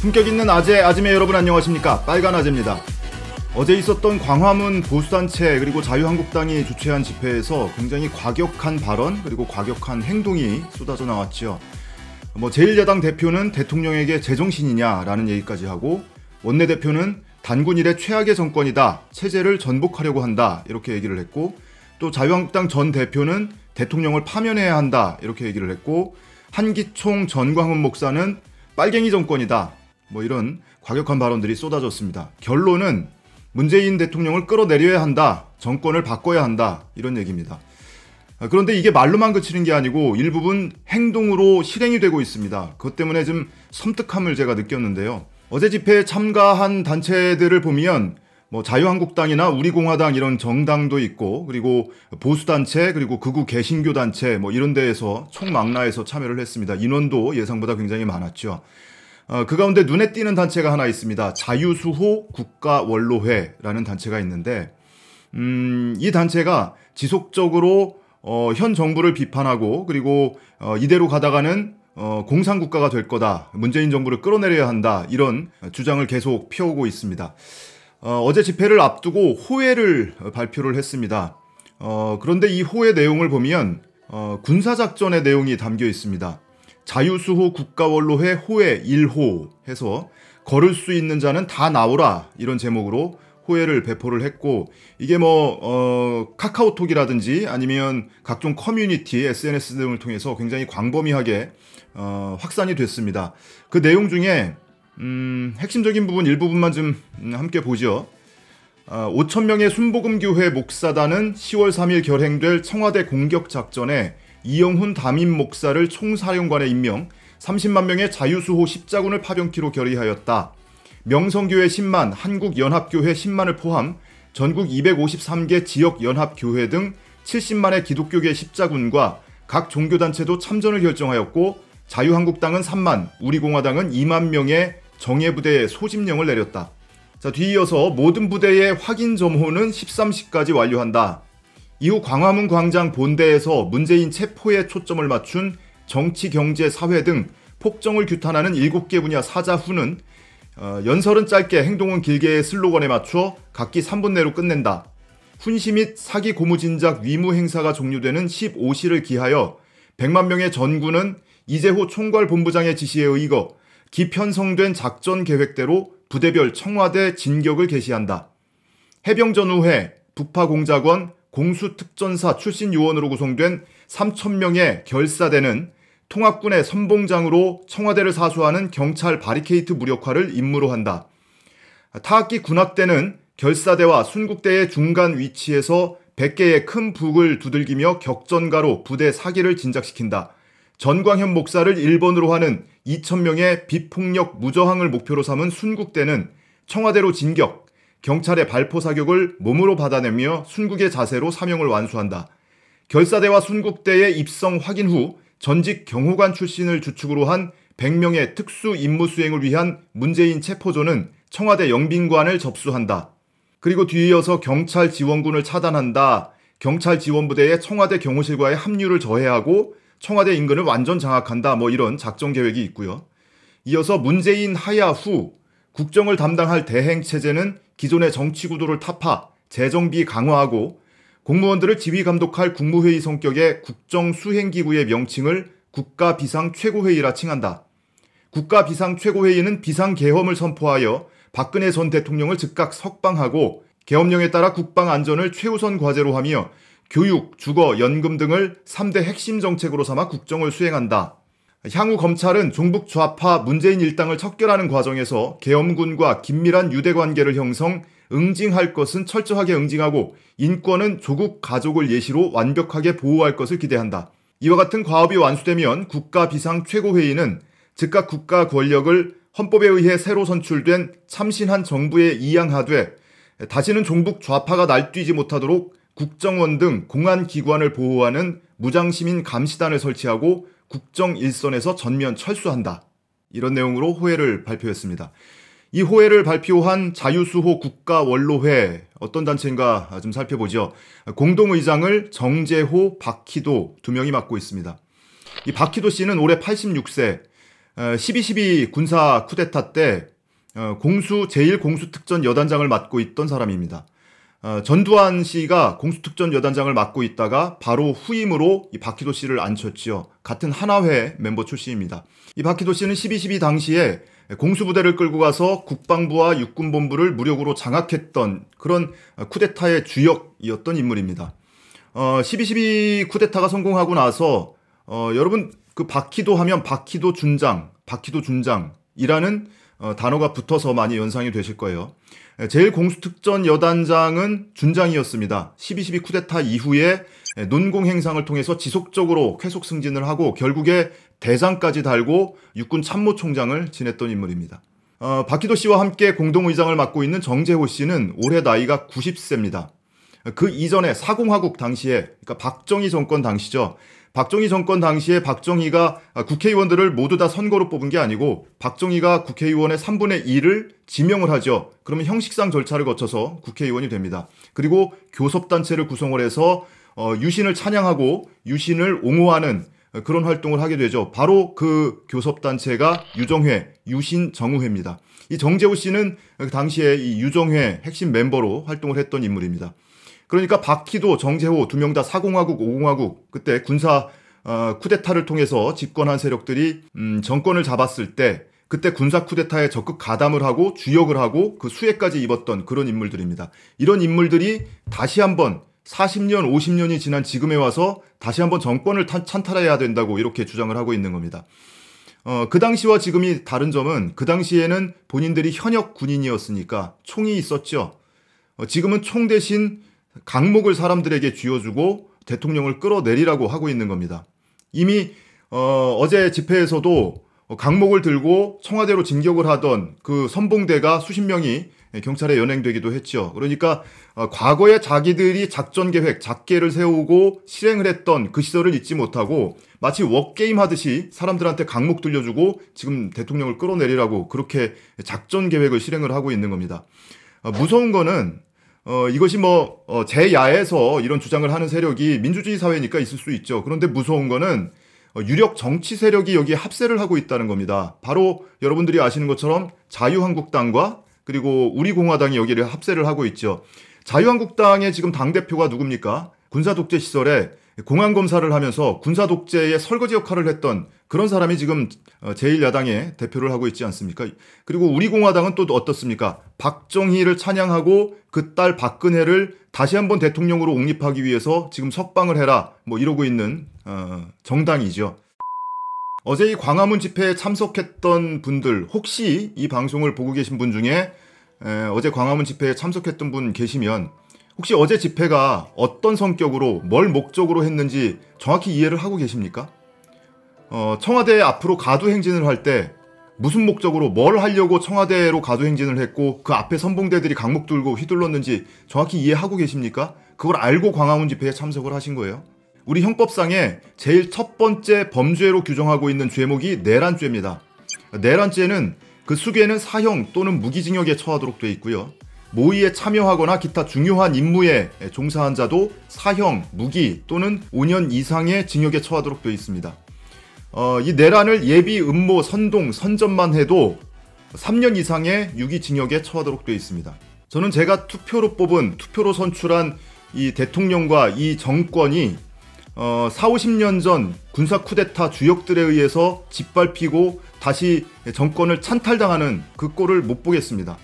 품격 있는 아재 아지매 여러분 안녕하십니까 빨간 아재입니다. 어제 있었던 광화문 보수단체 그리고 자유한국당이 주최한 집회에서 굉장히 과격한 발언 그리고 과격한 행동이 쏟아져 나왔지요. 뭐 제1야당 대표는 대통령에게 제정신이냐라는 얘기까지 하고 원내대표는 단군일의 최악의 정권이다. 체제를 전복하려고 한다. 이렇게 얘기를 했고 또 자유한국당 전 대표는 대통령을 파면해야 한다. 이렇게 얘기를 했고 한기총 전광훈 목사는 빨갱이 정권이다. 뭐 이런 과격한 발언들이 쏟아졌습니다. 결론은 문재인 대통령을 끌어내려야 한다. 정권을 바꿔야 한다. 이런 얘기입니다. 아, 그런데 이게 말로만 그치는 게 아니고 일부분 행동으로 실행이 되고 있습니다. 그것 때문에 좀 섬뜩함을 제가 느꼈는데요. 어제 집회에 참가한 단체들을 보면 뭐 자유한국당이나 우리공화당 이런 정당도 있고 그리고 보수단체 그리고 극우 개신교 단체 뭐 이런 데에서 총망라에서 참여를 했습니다. 인원도 예상보다 굉장히 많았죠. 어, 그 가운데 눈에 띄는 단체가 하나 있습니다. 자유수호 국가원로회라는 단체가 있는데 음, 이 단체가 지속적으로 어, 현 정부를 비판하고 그리고 어, 이대로 가다가는 어, 공산국가가 될 거다. 문재인 정부를 끌어내려야 한다. 이런 주장을 계속 펴오고 있습니다. 어, 제 집회를 앞두고 호해를 발표를 했습니다. 어, 그런데 이 호해 내용을 보면 어, 군사작전의 내용이 담겨 있습니다. 자유수호 국가원로회 호회 1호 해서 걸을 수 있는 자는 다 나오라 이런 제목으로 호회를 배포를 했고 이게 뭐 어, 카카오톡이라든지 아니면 각종 커뮤니티 SNS 등을 통해서 굉장히 광범위하게 어, 확산이 됐습니다. 그 내용 중에 음, 핵심적인 부분 일부분만 좀 음, 함께 보죠. 어, 5천 명의 순복음교회 목사단은 10월 3일 결행될 청와대 공격 작전에 이영훈 담임 목사를 총사령관에 임명, 30만 명의 자유수호 십자군을 파병키로 결의하였다. 명성교회 10만, 한국연합교회 10만을 포함 전국 253개 지역연합교회 등 70만의 기독교계 십자군과 각 종교단체도 참전을 결정하였고 자유한국당은 3만, 우리공화당은 2만 명의 정예부대에 소집령을 내렸다. 자, 뒤이어서 모든 부대의 확인 점호는 13시까지 완료한다. 이후 광화문 광장 본대에서 문재인 체포에 초점을 맞춘 정치, 경제, 사회 등 폭정을 규탄하는 7개 분야 사자후는 어, 연설은 짧게 행동은 길게의 슬로건에 맞춰 각기 3분 내로 끝낸다. 훈시 및 사기 고무진작 위무 행사가 종료되는 15시를 기하여 100만 명의 전군은 이재호 총괄본부장의 지시에 의거 기편성된 작전 계획대로 부대별 청와대 진격을 개시한다. 해병 전후회 북파공작원, 공수특전사 출신 요원으로 구성된 3천명의 결사대는 통합군의 선봉장으로 청와대를 사수하는 경찰 바리케이트 무력화를 임무로 한다. 타악기 군악대는 결사대와 순국대의 중간 위치에서 100개의 큰 북을 두들기며 격전가로 부대 사기를 진작시킨다. 전광현 목사를 1번으로 하는 2천명의 비폭력 무저항을 목표로 삼은 순국대는 청와대로 진격, 경찰의 발포 사격을 몸으로 받아내며 순국의 자세로 사명을 완수한다. 결사대와 순국대의 입성 확인 후 전직 경호관 출신을 주축으로 한 100명의 특수 임무 수행을 위한 문재인 체포조는 청와대 영빈관을 접수한다. 그리고 뒤이어서 경찰 지원군을 차단한다. 경찰 지원부대의 청와대 경호실과의 합류를 저해하고 청와대 인근을 완전 장악한다. 뭐 이런 작전 계획이 있고요. 이어서 문재인 하야 후 국정을 담당할 대행 체제는 기존의 정치 구도를 타파, 재정비 강화하고 공무원들을 지휘 감독할 국무회의 성격의 국정 수행기구의 명칭을 국가 비상 최고회의라 칭한다. 국가 비상 최고회의는 비상 계엄을 선포하여 박근혜 전 대통령을 즉각 석방하고 계엄령에 따라 국방 안전을 최우선 과제로 하며 교육, 주거, 연금 등을 3대 핵심 정책으로 삼아 국정을 수행한다. 향후 검찰은 종북 좌파 문재인 일당을 척결하는 과정에서 계엄군과 긴밀한 유대 관계를 형성, 응징할 것은 철저하게 응징하고 인권은 조국 가족을 예시로 완벽하게 보호할 것을 기대한다. 이와 같은 과업이 완수되면 국가 비상 최고회의는 즉각 국가 권력을 헌법에 의해 새로 선출된 참신한 정부에 이양하되 다시는 종북 좌파가 날뛰지 못하도록 국정원 등 공안 기관을 보호하는 무장시민 감시단을 설치하고 국정 일선에서 전면 철수한다. 이런 내용으로 호해를 발표했습니다. 이 호해를 발표한 자유수호 국가원로회 어떤 단체인가 좀 살펴보죠. 공동의장을 정재호, 박희도 두 명이 맡고 있습니다. 이 박희도 씨는 올해 86세 12.12 어, 군사 쿠데타 때 어, 공수 제1공수특전 여단장을 맡고 있던 사람입니다. 어, 전두환 씨가 공수특전 여단장을 맡고 있다가 바로 후임으로 이 박희도 씨를 앉혔지요. 같은 하나회 멤버 출신입니다. 이 박희도 씨는 12.12 당시에 공수부대를 끌고 가서 국방부와 육군본부를 무력으로 장악했던 그런 쿠데타의 주역이었던 인물입니다. 12.12 어, 쿠데타가 성공하고 나서 어, 여러분 그 박희도 하면 박희도 준장, 박희도 준장이라는 어, 단어가 붙어서 많이 연상이 되실 거예요. 제일 공수특전 여단장은 준장이었습니다. 12.12 쿠데타 이후에 논공 행상을 통해서 지속적으로 쾌속 승진을 하고 결국에 대장까지 달고 육군 참모총장을 지냈던 인물입니다. 어, 박희도 씨와 함께 공동의장을 맡고 있는 정재호 씨는 올해 나이가 90세입니다. 그 이전에 사공화국 당시에, 그러니까 박정희 정권 당시죠. 박정희 정권 당시에 박정희가 국회의원들을 모두 다 선거로 뽑은 게 아니고 박정희가 국회의원의 3분의 1을 지명을 하죠. 그러면 형식상 절차를 거쳐서 국회의원이 됩니다. 그리고 교섭단체를 구성을 해서 어, 유신을 찬양하고 유신을 옹호하는 그런 활동을 하게 되죠. 바로 그 교섭단체가 유정회, 유신정우회입니다. 이정재우 씨는 그 당시에 이 유정회 핵심 멤버로 활동을 했던 인물입니다. 그러니까 박희도 정재호 두 명 다4공화국5공화국 그때 군사 어, 쿠데타를 통해서 집권한 세력들이 음, 정권을 잡았을 때 그때 군사 쿠데타에 적극 가담을 하고 주역을 하고 그 수혜까지 입었던 그런 인물들입니다. 이런 인물들이 다시 한번 40년, 50년이 지난 지금에 와서 다시 한번 정권을 탄, 찬탈해야 된다고 이렇게 주장을 하고 있는 겁니다. 어, 그 당시와 지금이 다른 점은 그 당시에는 본인들이 현역 군인이었으니까 총이 있었죠. 어, 지금은 총 대신 강목을 사람들에게 쥐어주고 대통령을 끌어내리라고 하고 있는 겁니다. 이미 어, 제 집회에서도 강목을 들고 청와대로 진격을 하던 그 선봉대가 수십 명이 경찰에 연행되기도 했죠. 그러니까 어, 과거에 자기들이 작전 계획, 작계를 세우고 실행을 했던 그 시절을 잊지 못하고 마치 워게임 하듯이 사람들한테 강목 들려주고 지금 대통령을 끌어내리라고 그렇게 작전 계획을 실행을 하고 있는 겁니다. 어, 무서운 거는 어, 이것이 뭐, 어, 제 야에서 이런 주장을 하는 세력이 민주주의 사회니까 있을 수 있죠. 그런데 무서운 거는 어, 유력 정치 세력이 여기에 합세를 하고 있다는 겁니다. 바로 여러분들이 아시는 것처럼 자유한국당과 그리고 우리공화당이 여기를 합세를 하고 있죠. 자유한국당의 지금 당대표가 누굽니까? 군사독재 시설에 공안검사를 하면서 군사독재의 설거지 역할을 했던 그런 사람이 지금 어, 제1야당의 대표를 하고 있지 않습니까? 그리고 우리공화당은 또 어떻습니까? 박정희를 찬양하고 그 딸 박근혜를 다시 한번 대통령으로 옹립하기 위해서 지금 석방을 해라 뭐 이러고 있는 어, 정당이죠. 어제 이 광화문 집회에 참석했던 분들 혹시 이 방송을 보고 계신 분 중에 어제 광화문 집회에 참석했던 분 계시면 혹시 어제 집회가 어떤 성격으로 뭘 목적으로 했는지 정확히 이해를 하고 계십니까? 어, 청와대 에 앞으로 가두 행진을 할 때 무슨 목적으로 뭘 하려고 청와대로 가두 행진을 했고 그 앞에 선봉대들이 강목 들고 휘둘렀는지 정확히 이해하고 계십니까? 그걸 알고 광화문 집회에 참석을 하신 거예요. 우리 형법상에 제일 첫 번째 범죄로 규정하고 있는 죄목이 내란죄입니다. 내란죄는 그 수괴는 사형 또는 무기징역에 처하도록 되어 있고요. 모의에 참여하거나 기타 중요한 임무에 종사한 자도 사형, 무기 또는 5년 이상의 징역에 처하도록 되어 있습니다. 어, 이 내란을 예비 음모 선동 선전만 해도 3년 이상의 유기징역에 처하도록 되어 있습니다. 저는 제가 투표로 뽑은 투표로 선출한 이 대통령과 이 정권이 어, 4, 50년 전 군사 쿠데타 주역들에 의해서 짓밟히고 다시 정권을 찬탈당하는 그 꼴을 못 보겠습니다.